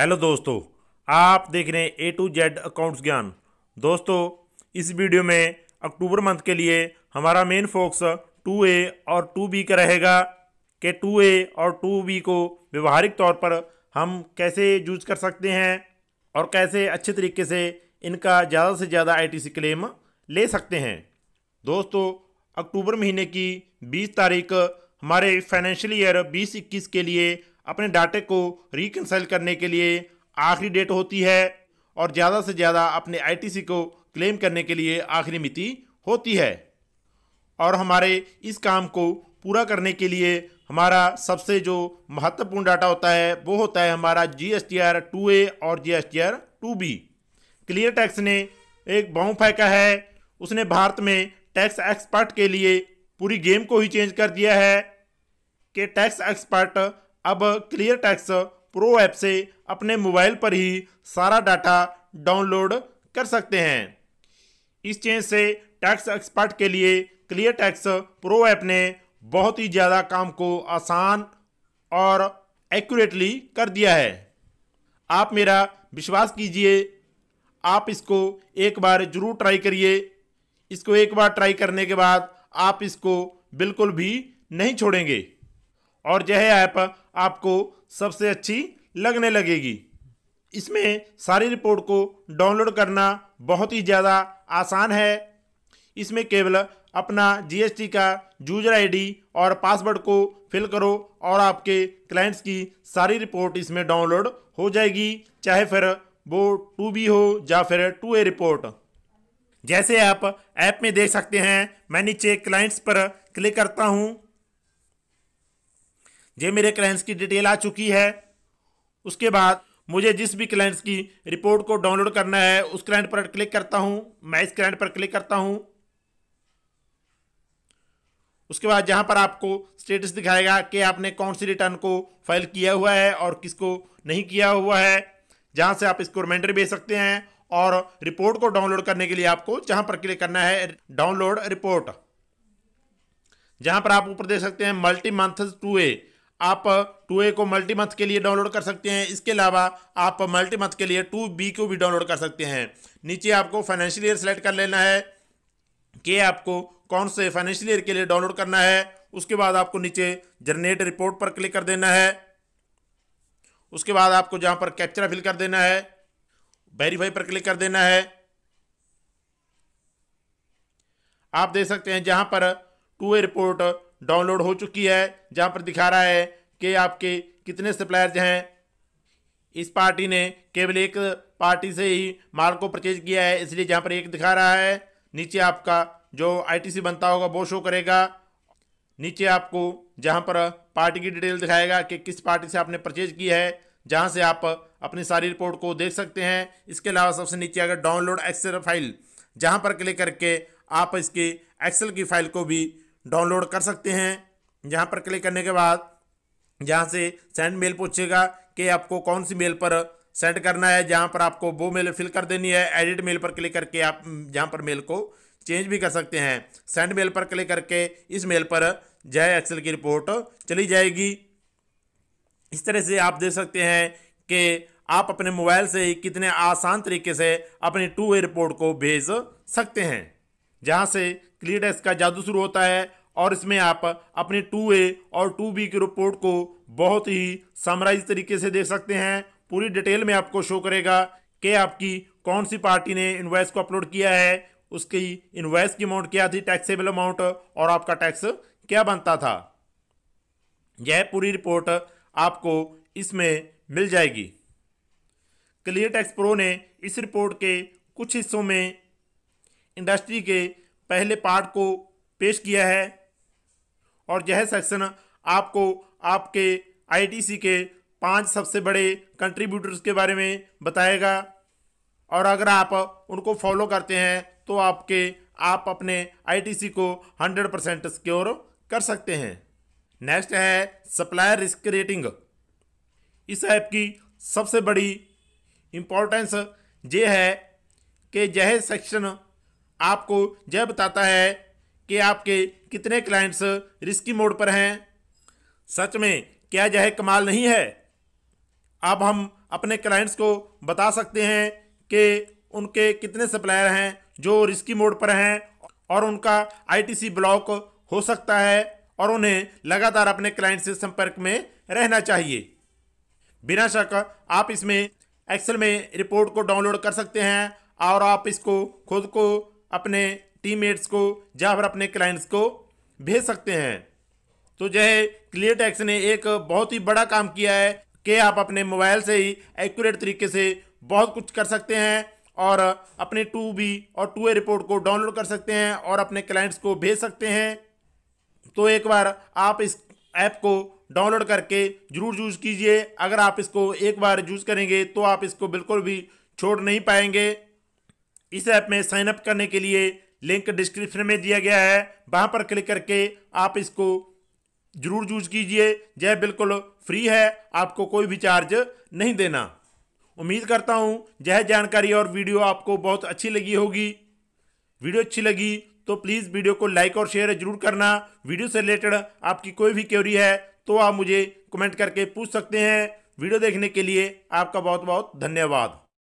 hello दोस्तों आप देख रहे हैं ए टू जेड अकाउंट्स ज्ञान दोस्तों इस वीडियो में अक्टूबर मंथ के लिए हमारा मेन फोकस टू ए और टू बी का रहेगा कि टू ए और टू बी को व्यवहारिक तौर पर हम कैसे यूज कर सकते हैं और कैसे अच्छे तरीके से इनका ज़्यादा से ज़्यादा आईटीसी क्लेम ले सकते हैं दोस्तों अक्टूबर महीने की 20 तारीख हमारे फाइनेंशियल ईयर 2021 के लिए अपने डाटे को रिकनसाइल करने के लिए आखिरी डेट होती है और ज़्यादा से ज़्यादा अपने आई को क्लेम करने के लिए आखिरी मिति होती है और हमारे इस काम को पूरा करने के लिए हमारा सबसे जो महत्वपूर्ण डाटा होता है वो होता है हमारा G S T R two A और G S T R two B ClearTax ने एक बाउ फेंका है उसने भारत में टैक्स एक्सपर्ट के लिए पूरी गेम को ही चेंज कर दिया है कि टैक्स एक्सपर्ट अब क्लियर टैक्स प्रो ऐप से अपने मोबाइल पर ही सारा डाटा डाउनलोड कर सकते हैं इस चेंज से टैक्स एक्सपर्ट के लिए क्लियर टैक्स प्रो ऐप ने बहुत ही ज़्यादा काम को आसान और एक्यूरेटली कर दिया है आप मेरा विश्वास कीजिए आप इसको एक बार जरूर ट्राई करिए इसको एक बार ट्राई करने के बाद आप इसको बिल्कुल भी नहीं छोड़ेंगे और यह ऐप आपको सबसे अच्छी लगने लगेगी इसमें सारी रिपोर्ट को डाउनलोड करना बहुत ही ज़्यादा आसान है इसमें केवल अपना जीएसटी का यूजर आईडी और पासवर्ड को फिल करो और आपके क्लाइंट्स की सारी रिपोर्ट इसमें डाउनलोड हो जाएगी चाहे फिर वो टू बी हो या फिर टू ए रिपोर्ट जैसे आप ऐप में देख सकते हैं मैं नीचे क्लाइंट्स पर क्लिक करता हूँ जे मेरे क्लाइंट्स की डिटेल आ चुकी है उसके बाद मुझे जिस भी क्लाइंट्स की रिपोर्ट को डाउनलोड करना है उस क्लाइंट पर क्लिक करता हूं मैं इस क्लाइंट पर क्लिक करता हूं उसके बाद जहां पर आपको स्टेटस दिखाएगा कि आपने कौन सी रिटर्न को फाइल किया हुआ है और किसको नहीं किया हुआ है जहां से आप इसको रिमाइंडर भेज सकते हैं और रिपोर्ट को डाउनलोड करने के लिए आपको जहां पर क्लिक करना है डाउनलोड रिपोर्ट जहां पर आप ऊपर देख सकते हैं मल्टी मंथ टू ए आप टू ए को मल्टी मंथ के लिए डाउनलोड कर सकते हैं इसके अलावा आप मल्टी मंथ के लिए टू बी को भी डाउनलोड कर सकते हैं नीचे आपको फाइनेंशियल ईयर सेलेक्ट कर लेना है कि आपको कौन से फाइनेंशियल ईयर के लिए डाउनलोड करना है उसके बाद आपको नीचे जनरेट रिपोर्ट पर क्लिक कर देना है उसके बाद आपको जहाँ पर कैप्चरा फिल कर देना है वेरीफाई पर क्लिक कर देना है आप देख सकते हैं जहाँ पर टू ए रिपोर्ट डाउनलोड हो चुकी है जहाँ पर दिखा रहा है कि आपके कितने सप्लायर्स हैं इस पार्टी ने केवल एक पार्टी से ही माल को परचेज किया है इसलिए जहाँ पर एक दिखा रहा है नीचे आपका जो आईटीसी बनता होगा वो शो करेगा नीचे आपको जहाँ पर पार्टी की डिटेल दिखाएगा कि किस पार्टी से आपने परचेज की है जहाँ से आप अपनी सारी रिपोर्ट को देख सकते हैं इसके अलावा सबसे नीचे अगर डाउनलोड एक्सेल फाइल जहाँ पर क्लिक करके आप इसके एक्सेल की फाइल को भी डाउनलोड कर सकते हैं यहाँ पर क्लिक करने के बाद यहाँ से सेंड मेल पूछेगा कि आपको कौन सी मेल पर सेंड करना है जहाँ पर आपको वो मेल फिल कर देनी है एडिट मेल पर क्लिक करके आप जहाँ पर मेल को चेंज भी कर सकते हैं सेंड मेल पर क्लिक करके इस मेल पर जय एक्सेल की रिपोर्ट चली जाएगी इस तरह से आप देख सकते हैं कि आप अपने मोबाइल से कितने आसान तरीके से अपनी टू वे रिपोर्ट को भेज सकते हैं जहाँ से क्लीडेक्स का जादू शुरू होता है और इसमें आप अपने टू ए और टू बी की रिपोर्ट को बहुत ही समराइज तरीके से देख सकते हैं पूरी डिटेल में आपको शो करेगा कि आपकी कौन सी पार्टी ने इन्वॉइस को अपलोड किया है उसकी इन्वॉइस की अमाउंट क्या थी टैक्सेबल अमाउंट और आपका टैक्स क्या बनता था यह पूरी रिपोर्ट आपको इसमें मिल जाएगी क्लियर टैक्स प्रो ने इस रिपोर्ट के कुछ हिस्सों में इंडस्ट्री के पहले पार्ट को पेश किया है और यह सेक्शन आपको आपके आईटीसी के पांच सबसे बड़े कंट्रीब्यूटर्स के बारे में बताएगा और अगर आप उनको फॉलो करते हैं तो आपके आप अपने आईटीसी को 100 परसेंट सिक्योर कर सकते हैं नेक्स्ट है सप्लायर रिस्क रेटिंग इस ऐप की सबसे बड़ी इम्पोर्टेंस ये है कि यह सेक्शन आपको यह बताता है कि आपके कितने क्लाइंट्स रिस्की मोड पर हैं सच में क्या यह कमाल नहीं है अब हम अपने क्लाइंट्स को बता सकते हैं कि उनके कितने सप्लायर हैं जो रिस्की मोड पर हैं और उनका आईटीसी ब्लॉक हो सकता है और उन्हें लगातार अपने क्लाइंट से संपर्क में रहना चाहिए बिना शक आप इसमें एक्सेल में रिपोर्ट को डाउनलोड कर सकते हैं और आप इसको खुद को अपने टीममेट्स को या फिर अपने क्लाइंट्स को भेज सकते हैं तो जय क्लियर टैक्स ने एक बहुत ही बड़ा काम किया है कि आप अपने मोबाइल से ही एक्यूरेट तरीके से बहुत कुछ कर सकते हैं और अपने टू बी और टू ए रिपोर्ट को डाउनलोड कर सकते हैं और अपने क्लाइंट्स को भेज सकते हैं तो एक बार आप इस ऐप को डाउनलोड करके ज़रूर यूज़ कीजिए अगर आप इसको एक बार यूज़ करेंगे तो आप इसको बिल्कुल भी छोड़ नहीं पाएंगे इस ऐप में साइन अप करने के लिए लिंक डिस्क्रिप्शन में दिया गया है वहाँ पर क्लिक करके आप इसको ज़रूर यूज कीजिए यह बिल्कुल फ्री है आपको कोई भी चार्ज नहीं देना उम्मीद करता हूँ यह जानकारी और वीडियो आपको बहुत अच्छी लगी होगी वीडियो अच्छी लगी तो प्लीज़ वीडियो को लाइक और शेयर जरूर करना वीडियो से रिलेटेड आपकी कोई भी क्योरी है तो आप मुझे कमेंट करके पूछ सकते हैं वीडियो देखने के लिए आपका बहुत बहुत धन्यवाद